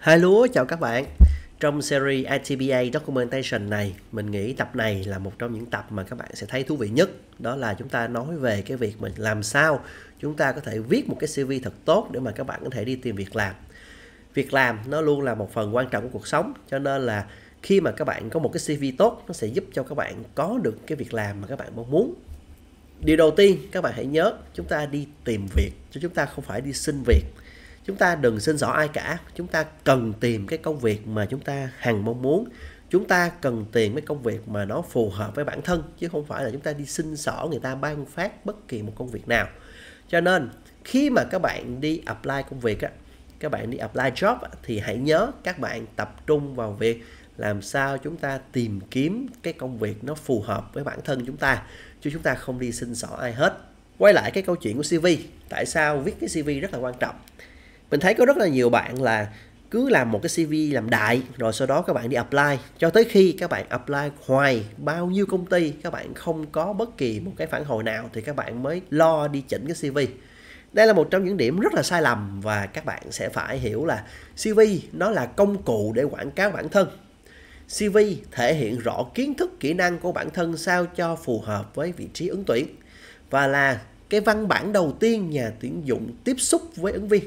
Hello, chào các bạn. Trong series ITBA Documentation này, mình nghĩ tập này là một trong những tập mà các bạn sẽ thấy thú vị nhất. Đó là chúng ta nói về cái việc mình làm sao chúng ta có thể viết một cái CV thật tốt để mà các bạn có thể đi tìm việc làm. Việc làm nó luôn là một phần quan trọng của cuộc sống, cho nên là khi mà các bạn có một cái CV tốt, nó sẽ giúp cho các bạn có được cái việc làm mà các bạn mong muốn điều đầu tiên các bạn hãy nhớ chúng ta đi tìm việc chứ chúng ta không phải đi xin việc chúng ta đừng xin rõ ai cả chúng ta cần tìm cái công việc mà chúng ta hằng mong muốn chúng ta cần tìm cái công việc mà nó phù hợp với bản thân chứ không phải là chúng ta đi xin xỏ người ta ban phát bất kỳ một công việc nào cho nên khi mà các bạn đi apply công việc á các bạn đi apply job thì hãy nhớ các bạn tập trung vào việc làm sao chúng ta tìm kiếm cái công việc nó phù hợp với bản thân chúng ta chứ chúng ta không đi xin xỏ ai hết quay lại cái câu chuyện của CV tại sao viết cái CV rất là quan trọng mình thấy có rất là nhiều bạn là cứ làm một cái CV làm đại rồi sau đó các bạn đi apply cho tới khi các bạn apply hoài bao nhiêu công ty các bạn không có bất kỳ một cái phản hồi nào thì các bạn mới lo đi chỉnh cái CV đây là một trong những điểm rất là sai lầm và các bạn sẽ phải hiểu là CV nó là công cụ để quảng cáo bản thân CV thể hiện rõ kiến thức, kỹ năng của bản thân sao cho phù hợp với vị trí ứng tuyển và là cái văn bản đầu tiên nhà tuyển dụng tiếp xúc với ứng viên.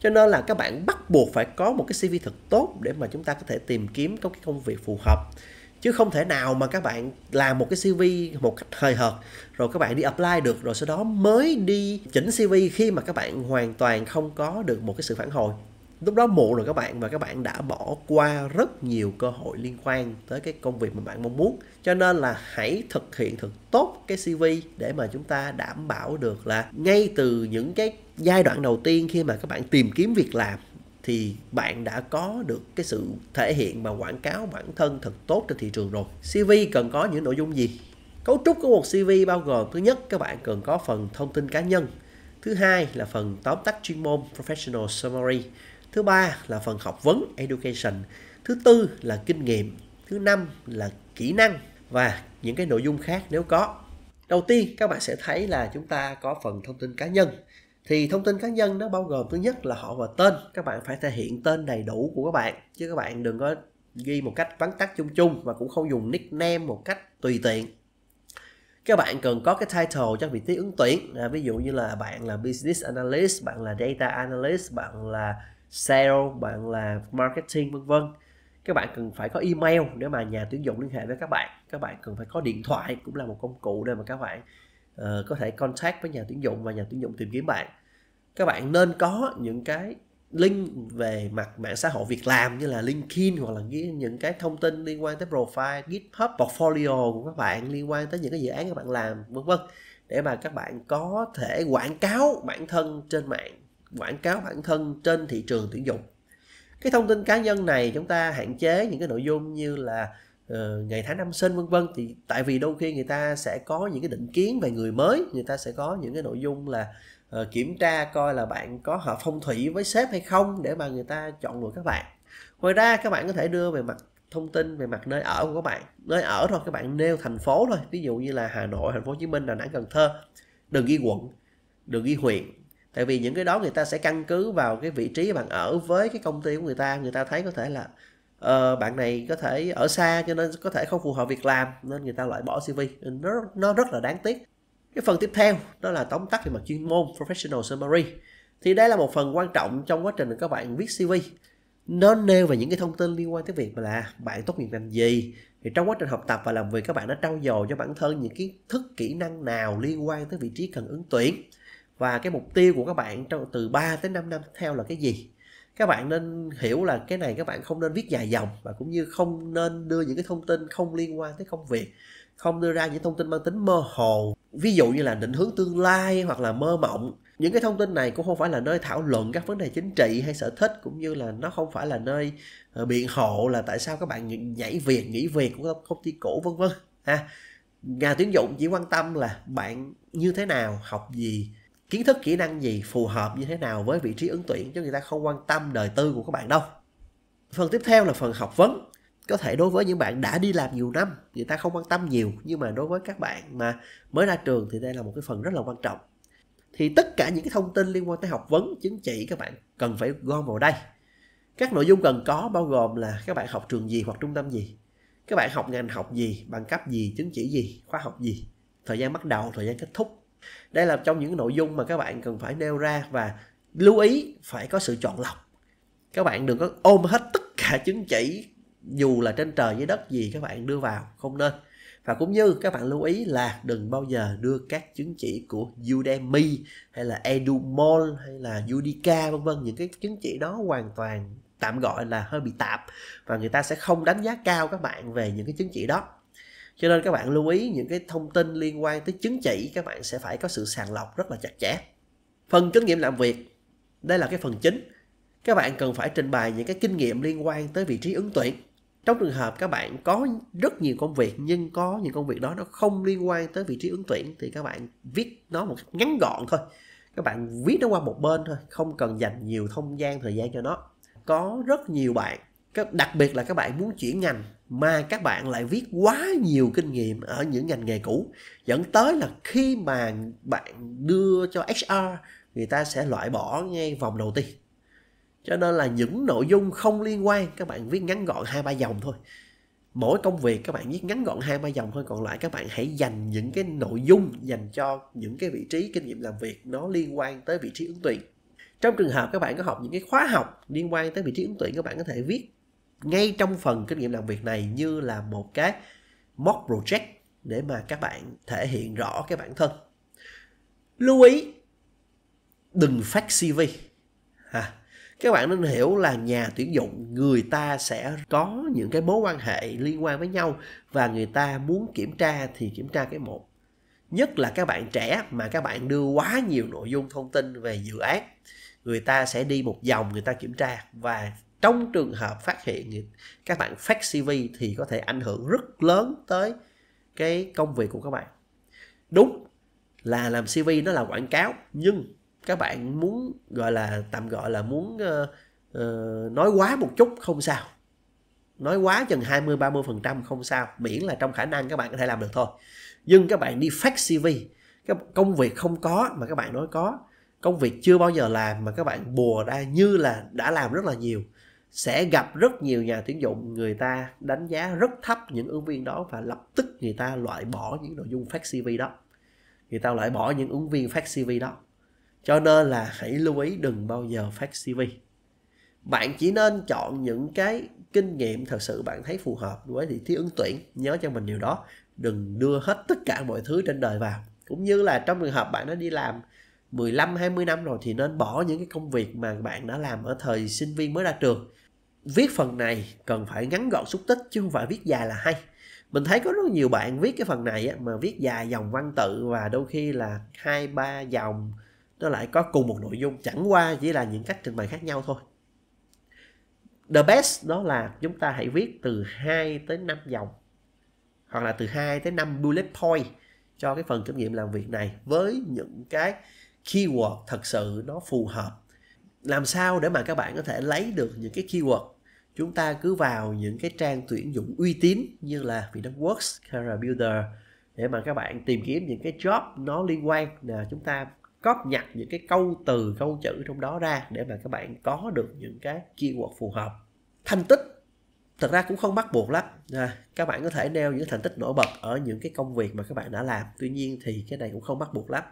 Cho nên là các bạn bắt buộc phải có một cái CV thật tốt để mà chúng ta có thể tìm kiếm có cái công việc phù hợp. Chứ không thể nào mà các bạn làm một cái CV một cách hời hợt rồi các bạn đi apply được rồi sau đó mới đi chỉnh CV khi mà các bạn hoàn toàn không có được một cái sự phản hồi lúc đó muộn rồi các bạn và các bạn đã bỏ qua rất nhiều cơ hội liên quan tới cái công việc mà bạn mong muốn cho nên là hãy thực hiện thật tốt cái cv để mà chúng ta đảm bảo được là ngay từ những cái giai đoạn đầu tiên khi mà các bạn tìm kiếm việc làm thì bạn đã có được cái sự thể hiện và quảng cáo bản thân thật tốt trên thị trường rồi cv cần có những nội dung gì cấu trúc của một cv bao gồm thứ nhất các bạn cần có phần thông tin cá nhân thứ hai là phần tóm tắt chuyên môn professional summary thứ ba là phần học vấn education thứ tư là kinh nghiệm thứ năm là kỹ năng và những cái nội dung khác nếu có đầu tiên các bạn sẽ thấy là chúng ta có phần thông tin cá nhân thì thông tin cá nhân nó bao gồm thứ nhất là họ và tên các bạn phải thể hiện tên đầy đủ của các bạn chứ các bạn đừng có ghi một cách vắn tắt chung chung và cũng không dùng nickname một cách tùy tiện các bạn cần có cái title cho vị trí ứng tuyển à, ví dụ như là bạn là business analyst bạn là data analyst bạn là sale bạn là marketing vân vân các bạn cần phải có email để mà nhà tuyển dụng liên hệ với các bạn các bạn cần phải có điện thoại cũng là một công cụ để mà các bạn uh, có thể contact với nhà tuyển dụng và nhà tuyển dụng tìm kiếm bạn các bạn nên có những cái link về mặt mạng xã hội việc làm như là LinkedIn hoặc là những cái thông tin liên quan tới profile, GitHub, portfolio của các bạn liên quan tới những cái dự án các bạn làm vân vân để mà các bạn có thể quảng cáo bản thân trên mạng, quảng cáo bản thân trên thị trường tuyển dụng. Cái thông tin cá nhân này chúng ta hạn chế những cái nội dung như là uh, ngày tháng năm sinh vân vân thì tại vì đôi khi người ta sẽ có những cái định kiến về người mới, người ta sẽ có những cái nội dung là Ờ, kiểm tra coi là bạn có hợp phong thủy với sếp hay không để mà người ta chọn lựa các bạn ngoài ra các bạn có thể đưa về mặt thông tin về mặt nơi ở của các bạn nơi ở thôi các bạn nêu thành phố thôi ví dụ như là hà nội thành phố hồ chí minh đà nẵng cần thơ đừng ghi quận đừng ghi huyện tại vì những cái đó người ta sẽ căn cứ vào cái vị trí bạn ở với cái công ty của người ta người ta thấy có thể là uh, bạn này có thể ở xa cho nên có thể không phù hợp việc làm nên người ta loại bỏ cv nó nó rất là đáng tiếc cái phần tiếp theo đó là tóm tắt về mặt chuyên môn professional summary thì đây là một phần quan trọng trong quá trình các bạn viết cv nó nêu về những cái thông tin liên quan tới việc là bạn tốt nghiệp ngành gì thì trong quá trình học tập và làm việc các bạn đã trau dồi cho bản thân những kiến thức kỹ năng nào liên quan tới vị trí cần ứng tuyển và cái mục tiêu của các bạn trong từ 3 tới 5 năm theo là cái gì các bạn nên hiểu là cái này các bạn không nên viết dài dòng và cũng như không nên đưa những cái thông tin không liên quan tới công việc không đưa ra những thông tin mang tính mơ hồ ví dụ như là định hướng tương lai hoặc là mơ mộng những cái thông tin này cũng không phải là nơi thảo luận các vấn đề chính trị hay sở thích cũng như là nó không phải là nơi ờ, biện hộ là tại sao các bạn nhảy việc nghỉ việc của công ty cổ vân vân ha nhà tuyển dụng chỉ quan tâm là bạn như thế nào học gì kiến thức kỹ năng gì phù hợp như thế nào với vị trí ứng tuyển chứ người ta không quan tâm đời tư của các bạn đâu phần tiếp theo là phần học vấn có thể đối với những bạn đã đi làm nhiều năm người ta không quan tâm nhiều nhưng mà đối với các bạn mà mới ra trường thì đây là một cái phần rất là quan trọng thì tất cả những cái thông tin liên quan tới học vấn chứng chỉ các bạn cần phải gom vào đây các nội dung cần có bao gồm là các bạn học trường gì hoặc trung tâm gì các bạn học ngành học gì bằng cấp gì chứng chỉ gì khóa học gì thời gian bắt đầu thời gian kết thúc đây là trong những nội dung mà các bạn cần phải nêu ra và lưu ý phải có sự chọn lọc các bạn đừng có ôm hết tất cả chứng chỉ dù là trên trời dưới đất gì các bạn đưa vào không nên và cũng như các bạn lưu ý là đừng bao giờ đưa các chứng chỉ của Udemy hay là Edumol hay là Udica vân vân những cái chứng chỉ đó hoàn toàn tạm gọi là hơi bị tạp và người ta sẽ không đánh giá cao các bạn về những cái chứng chỉ đó cho nên các bạn lưu ý những cái thông tin liên quan tới chứng chỉ các bạn sẽ phải có sự sàng lọc rất là chặt chẽ phần kinh nghiệm làm việc đây là cái phần chính các bạn cần phải trình bày những cái kinh nghiệm liên quan tới vị trí ứng tuyển trong trường hợp các bạn có rất nhiều công việc nhưng có những công việc đó nó không liên quan tới vị trí ứng tuyển thì các bạn viết nó một ngắn gọn thôi các bạn viết nó qua một bên thôi không cần dành nhiều không gian thời gian cho nó có rất nhiều bạn đặc biệt là các bạn muốn chuyển ngành mà các bạn lại viết quá nhiều kinh nghiệm ở những ngành nghề cũ dẫn tới là khi mà bạn đưa cho HR người ta sẽ loại bỏ ngay vòng đầu tiên cho nên là những nội dung không liên quan các bạn viết ngắn gọn hai ba dòng thôi mỗi công việc các bạn viết ngắn gọn hai ba dòng thôi còn lại các bạn hãy dành những cái nội dung dành cho những cái vị trí kinh nghiệm làm việc nó liên quan tới vị trí ứng tuyển trong trường hợp các bạn có học những cái khóa học liên quan tới vị trí ứng tuyển các bạn có thể viết ngay trong phần kinh nghiệm làm việc này như là một cái mock project để mà các bạn thể hiện rõ cái bản thân lưu ý đừng phát cv ha các bạn nên hiểu là nhà tuyển dụng người ta sẽ có những cái mối quan hệ liên quan với nhau và người ta muốn kiểm tra thì kiểm tra cái một nhất là các bạn trẻ mà các bạn đưa quá nhiều nội dung thông tin về dự án người ta sẽ đi một vòng người ta kiểm tra và trong trường hợp phát hiện các bạn fake CV thì có thể ảnh hưởng rất lớn tới cái công việc của các bạn đúng là làm CV nó là quảng cáo nhưng các bạn muốn gọi là tạm gọi là muốn uh, uh, nói quá một chút không sao nói quá chừng 20 30 phần trăm không sao miễn là trong khả năng các bạn có thể làm được thôi nhưng các bạn đi fake CV cái công việc không có mà các bạn nói có công việc chưa bao giờ làm mà các bạn bùa ra như là đã làm rất là nhiều sẽ gặp rất nhiều nhà tuyển dụng người ta đánh giá rất thấp những ứng viên đó và lập tức người ta loại bỏ những nội dung fake CV đó người ta loại bỏ những ứng viên fake CV đó cho nên là hãy lưu ý đừng bao giờ phát cv bạn chỉ nên chọn những cái kinh nghiệm thật sự bạn thấy phù hợp với vị trí ứng tuyển nhớ cho mình điều đó đừng đưa hết tất cả mọi thứ trên đời vào cũng như là trong trường hợp bạn đã đi làm 15 20 năm rồi thì nên bỏ những cái công việc mà bạn đã làm ở thời sinh viên mới ra trường viết phần này cần phải ngắn gọn xúc tích chứ không phải viết dài là hay mình thấy có rất nhiều bạn viết cái phần này mà viết dài dòng văn tự và đôi khi là hai ba dòng nó lại có cùng một nội dung chẳng qua chỉ là những cách trình bày khác nhau thôi the best đó là chúng ta hãy viết từ 2 tới 5 dòng hoặc là từ 2 tới 5 bullet point cho cái phần kiểm nghiệm làm việc này với những cái keyword thật sự nó phù hợp làm sao để mà các bạn có thể lấy được những cái keyword chúng ta cứ vào những cái trang tuyển dụng uy tín như là Vietnamworks, Career Builder để mà các bạn tìm kiếm những cái job nó liên quan là chúng ta cóp nhặt những cái câu từ câu chữ trong đó ra để mà các bạn có được những cái keyword phù hợp thành tích thật ra cũng không bắt buộc lắm à, các bạn có thể nêu những thành tích nổi bật ở những cái công việc mà các bạn đã làm tuy nhiên thì cái này cũng không bắt buộc lắm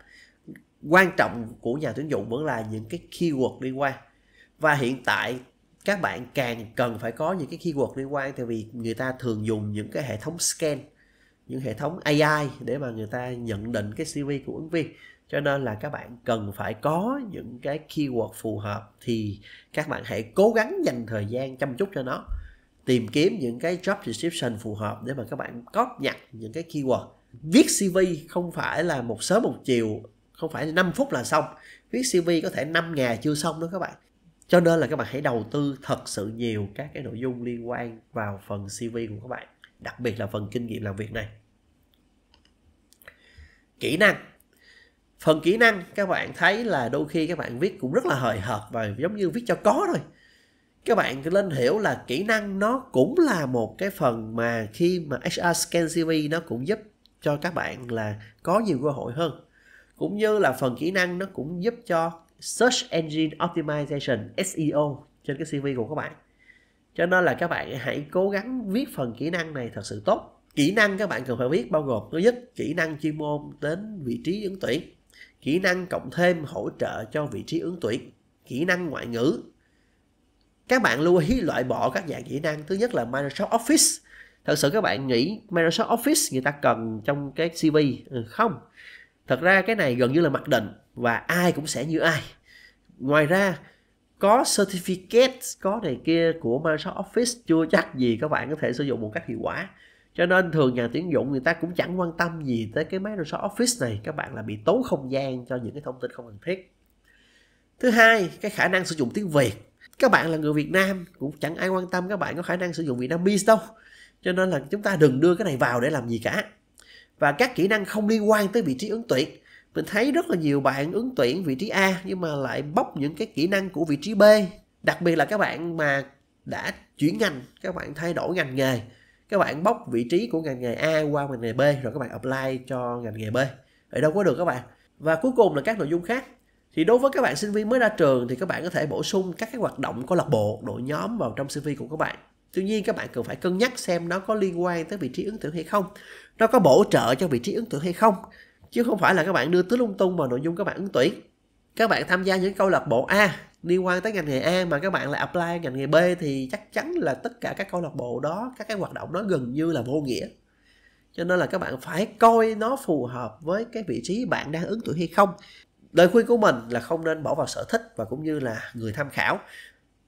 quan trọng của nhà tuyển dụng vẫn là những cái keyword liên quan và hiện tại các bạn càng cần phải có những cái keyword liên quan tại vì người ta thường dùng những cái hệ thống scan những hệ thống AI để mà người ta nhận định cái CV của ứng viên cho nên là các bạn cần phải có những cái keyword phù hợp thì các bạn hãy cố gắng dành thời gian chăm chút cho nó tìm kiếm những cái job description phù hợp để mà các bạn cóp nhặt những cái keyword viết cv không phải là một sớm một chiều không phải 5 phút là xong viết cv có thể 5 ngày chưa xong đó các bạn cho nên là các bạn hãy đầu tư thật sự nhiều các cái nội dung liên quan vào phần cv của các bạn đặc biệt là phần kinh nghiệm làm việc này kỹ năng phần kỹ năng các bạn thấy là đôi khi các bạn viết cũng rất là hời hợt và giống như viết cho có thôi các bạn nên hiểu là kỹ năng nó cũng là một cái phần mà khi mà HR Scan CV nó cũng giúp cho các bạn là có nhiều cơ hội hơn cũng như là phần kỹ năng nó cũng giúp cho Search Engine Optimization SEO trên cái CV của các bạn cho nên là các bạn hãy cố gắng viết phần kỹ năng này thật sự tốt kỹ năng các bạn cần phải biết bao gồm thứ nhất kỹ năng chuyên môn đến vị trí ứng tuyển kỹ năng cộng thêm hỗ trợ cho vị trí ứng tuyển, kỹ năng ngoại ngữ. Các bạn lưu ý loại bỏ các dạng kỹ năng. Thứ nhất là Microsoft Office. Thật sự các bạn nghĩ Microsoft Office người ta cần trong cái CV? Ừ, không. Thật ra cái này gần như là mặc định và ai cũng sẽ như ai. Ngoài ra có certificate có này kia của Microsoft Office chưa chắc gì các bạn có thể sử dụng một cách hiệu quả cho nên thường nhà tuyển dụng người ta cũng chẳng quan tâm gì tới cái Microsoft Office này các bạn là bị tốn không gian cho những cái thông tin không cần thiết thứ hai cái khả năng sử dụng tiếng Việt các bạn là người Việt Nam cũng chẳng ai quan tâm các bạn có khả năng sử dụng Vietnamese đâu cho nên là chúng ta đừng đưa cái này vào để làm gì cả và các kỹ năng không liên quan tới vị trí ứng tuyển mình thấy rất là nhiều bạn ứng tuyển vị trí A nhưng mà lại bóc những cái kỹ năng của vị trí B đặc biệt là các bạn mà đã chuyển ngành các bạn thay đổi ngành nghề các bạn bóc vị trí của ngành nghề A qua ngành nghề B rồi các bạn apply cho ngành nghề B vậy đâu có được các bạn và cuối cùng là các nội dung khác thì đối với các bạn sinh viên mới ra trường thì các bạn có thể bổ sung các cái hoạt động câu lạc bộ đội nhóm vào trong CV của các bạn tuy nhiên các bạn cần phải cân nhắc xem nó có liên quan tới vị trí ứng tuyển hay không nó có bổ trợ cho vị trí ứng tuyển hay không chứ không phải là các bạn đưa tứ lung tung vào nội dung các bạn ứng tuyển các bạn tham gia những câu lạc bộ A liên quan tới ngành nghề A mà các bạn lại apply ngành nghề B thì chắc chắn là tất cả các câu lạc bộ đó các cái hoạt động đó gần như là vô nghĩa cho nên là các bạn phải coi nó phù hợp với cái vị trí bạn đang ứng tuyển hay không lời khuyên của mình là không nên bỏ vào sở thích và cũng như là người tham khảo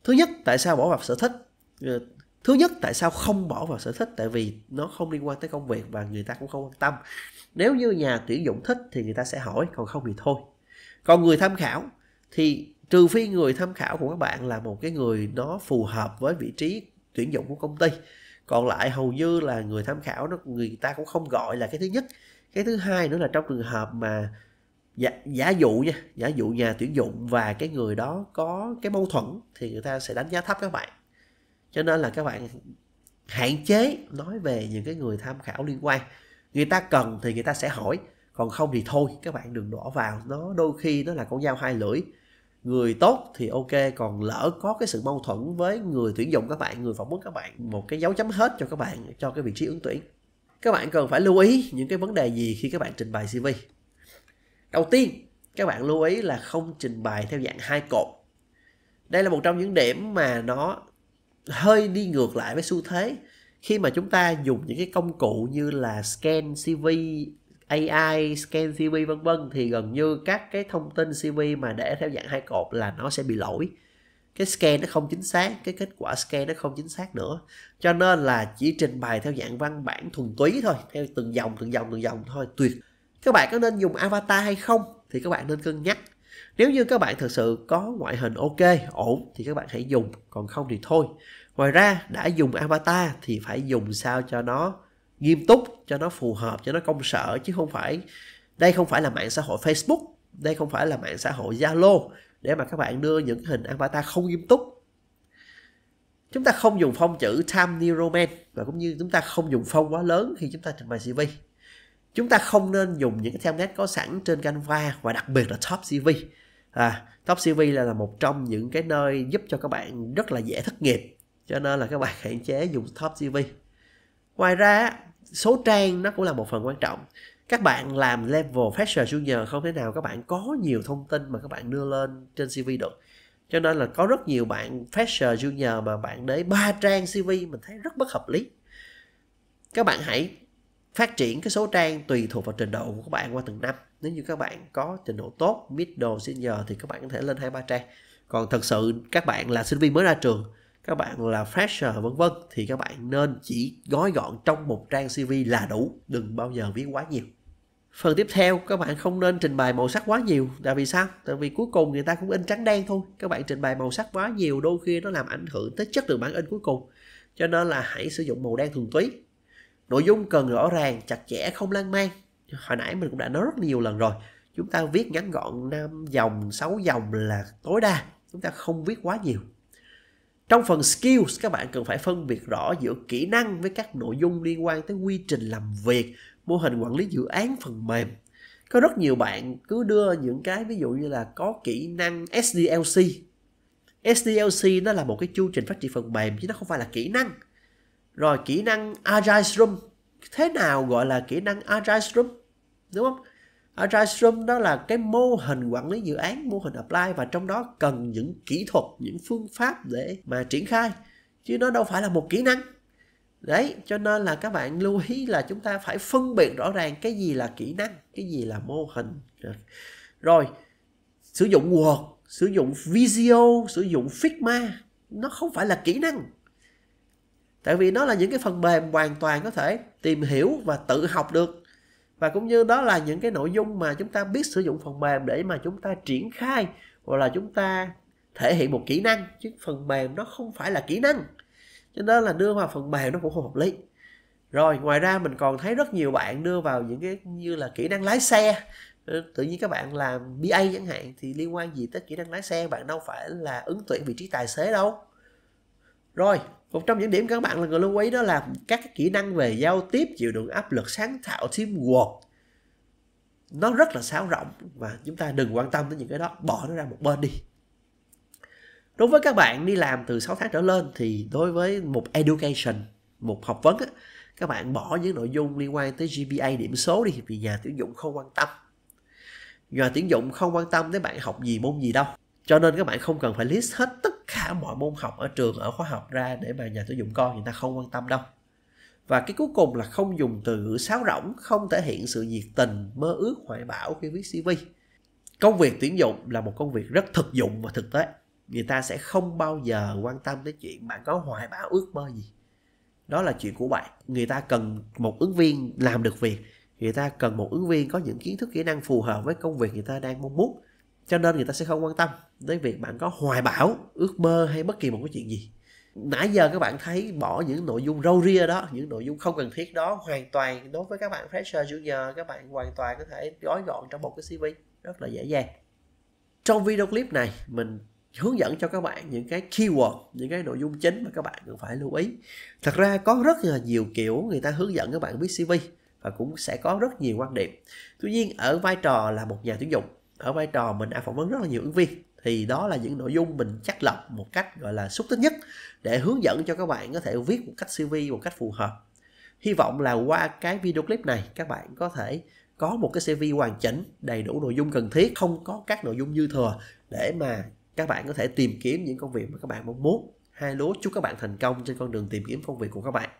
thứ nhất tại sao bỏ vào sở thích ừ, thứ nhất tại sao không bỏ vào sở thích tại vì nó không liên quan tới công việc và người ta cũng không quan tâm nếu như nhà tuyển dụng thích thì người ta sẽ hỏi còn không thì thôi còn người tham khảo thì trừ phi người tham khảo của các bạn là một cái người nó phù hợp với vị trí tuyển dụng của công ty còn lại hầu như là người tham khảo nó người ta cũng không gọi là cái thứ nhất cái thứ hai nữa là trong trường hợp mà giả, giả dụ nha giả dụ nhà tuyển dụng và cái người đó có cái mâu thuẫn thì người ta sẽ đánh giá thấp các bạn cho nên là các bạn hạn chế nói về những cái người tham khảo liên quan người ta cần thì người ta sẽ hỏi còn không thì thôi các bạn đừng đổ vào nó đôi khi nó là con dao hai lưỡi người tốt thì ok còn lỡ có cái sự mâu thuẫn với người tuyển dụng các bạn người phỏng vấn các bạn một cái dấu chấm hết cho các bạn cho cái vị trí ứng tuyển các bạn cần phải lưu ý những cái vấn đề gì khi các bạn trình bày cv đầu tiên các bạn lưu ý là không trình bày theo dạng hai cột đây là một trong những điểm mà nó hơi đi ngược lại với xu thế khi mà chúng ta dùng những cái công cụ như là scan cv AI, scan CV vân vân thì gần như các cái thông tin CV mà để theo dạng hai cột là nó sẽ bị lỗi. Cái scan nó không chính xác, cái kết quả scan nó không chính xác nữa. Cho nên là chỉ trình bày theo dạng văn bản thuần túy thôi, theo từng dòng từng dòng từng dòng thôi, tuyệt. Các bạn có nên dùng avatar hay không thì các bạn nên cân nhắc. Nếu như các bạn thực sự có ngoại hình ok, ổn thì các bạn hãy dùng, còn không thì thôi. Ngoài ra đã dùng avatar thì phải dùng sao cho nó nghiêm túc cho nó phù hợp cho nó công sở chứ không phải đây không phải là mạng xã hội Facebook đây không phải là mạng xã hội Zalo để mà các bạn đưa những hình avatar không nghiêm túc chúng ta không dùng phong chữ Time Roman và cũng như chúng ta không dùng phong quá lớn khi chúng ta trình bày CV chúng ta không nên dùng những cái template có sẵn trên Canva và đặc biệt là Top CV à, Top CV là, là một trong những cái nơi giúp cho các bạn rất là dễ thất nghiệp cho nên là các bạn hạn chế dùng Top CV ngoài ra số trang nó cũng là một phần quan trọng các bạn làm level fresher junior không thể nào các bạn có nhiều thông tin mà các bạn đưa lên trên cv được cho nên là có rất nhiều bạn fresher junior mà bạn để ba trang cv mình thấy rất bất hợp lý các bạn hãy phát triển cái số trang tùy thuộc vào trình độ của các bạn qua từng năm nếu như các bạn có trình độ tốt middle senior thì các bạn có thể lên hai ba trang còn thật sự các bạn là sinh viên mới ra trường các bạn là fresher vân vân thì các bạn nên chỉ gói gọn trong một trang CV là đủ đừng bao giờ viết quá nhiều phần tiếp theo các bạn không nên trình bày màu sắc quá nhiều tại vì sao tại vì cuối cùng người ta cũng in trắng đen thôi các bạn trình bày màu sắc quá nhiều đôi khi nó làm ảnh hưởng tới chất lượng bản in cuối cùng cho nên là hãy sử dụng màu đen thuần túy nội dung cần rõ ràng chặt chẽ không lan man hồi nãy mình cũng đã nói rất nhiều lần rồi chúng ta viết ngắn gọn năm dòng 6 dòng là tối đa chúng ta không viết quá nhiều trong phần skills các bạn cần phải phân biệt rõ giữa kỹ năng với các nội dung liên quan tới quy trình làm việc mô hình quản lý dự án phần mềm có rất nhiều bạn cứ đưa những cái ví dụ như là có kỹ năng SDLC SDLC nó là một cái chu trình phát triển phần mềm chứ nó không phải là kỹ năng rồi kỹ năng Agile Scrum thế nào gọi là kỹ năng Agile Scrum đúng không Agile Scrum đó là cái mô hình quản lý dự án, mô hình apply và trong đó cần những kỹ thuật, những phương pháp để mà triển khai chứ nó đâu phải là một kỹ năng. Đấy, cho nên là các bạn lưu ý là chúng ta phải phân biệt rõ ràng cái gì là kỹ năng, cái gì là mô hình. Rồi, sử dụng Word, sử dụng Visio, sử dụng Figma, nó không phải là kỹ năng. Tại vì nó là những cái phần mềm hoàn toàn có thể tìm hiểu và tự học được và cũng như đó là những cái nội dung mà chúng ta biết sử dụng phần mềm để mà chúng ta triển khai hoặc là chúng ta thể hiện một kỹ năng chứ phần mềm nó không phải là kỹ năng cho nên là đưa vào phần mềm nó cũng không hợp lý rồi ngoài ra mình còn thấy rất nhiều bạn đưa vào những cái như là kỹ năng lái xe ừ, tự nhiên các bạn làm BA chẳng hạn thì liên quan gì tới kỹ năng lái xe bạn đâu phải là ứng tuyển vị trí tài xế đâu rồi một trong những điểm các bạn là người lưu ý đó là các kỹ năng về giao tiếp chịu đựng áp lực sáng tạo teamwork nó rất là sáo rộng và chúng ta đừng quan tâm đến những cái đó bỏ nó ra một bên đi đối với các bạn đi làm từ 6 tháng trở lên thì đối với một education một học vấn á, các bạn bỏ những nội dung liên quan tới GPA điểm số đi vì nhà tuyển dụng không quan tâm nhà tuyển dụng không quan tâm tới bạn học gì môn gì đâu cho nên các bạn không cần phải list hết tất cả mọi môn học ở trường ở khóa học ra để mà nhà tuyển dụng coi, người ta không quan tâm đâu và cái cuối cùng là không dùng từ ngữ sáo rỗng không thể hiện sự nhiệt tình mơ ước hoài bão khi viết cv công việc tuyển dụng là một công việc rất thực dụng và thực tế người ta sẽ không bao giờ quan tâm tới chuyện bạn có hoài bão ước mơ gì đó là chuyện của bạn người ta cần một ứng viên làm được việc người ta cần một ứng viên có những kiến thức kỹ năng phù hợp với công việc người ta đang mong muốn cho nên người ta sẽ không quan tâm đến việc bạn có hoài bão ước mơ hay bất kỳ một cái chuyện gì nãy giờ các bạn thấy bỏ những nội dung râu ria đó những nội dung không cần thiết đó hoàn toàn đối với các bạn fresher junior các bạn hoàn toàn có thể gói gọn trong một cái cv rất là dễ dàng trong video clip này mình hướng dẫn cho các bạn những cái keyword những cái nội dung chính mà các bạn cần phải lưu ý thật ra có rất là nhiều kiểu người ta hướng dẫn các bạn viết cv và cũng sẽ có rất nhiều quan điểm tuy nhiên ở vai trò là một nhà tuyển dụng ở vai trò mình đã phỏng vấn rất là nhiều ứng viên thì đó là những nội dung mình chắc lọc một cách gọi là xúc tích nhất để hướng dẫn cho các bạn có thể viết một cách CV một cách phù hợp hy vọng là qua cái video clip này các bạn có thể có một cái CV hoàn chỉnh đầy đủ nội dung cần thiết không có các nội dung dư thừa để mà các bạn có thể tìm kiếm những công việc mà các bạn mong muốn hai lúa chúc các bạn thành công trên con đường tìm kiếm công việc của các bạn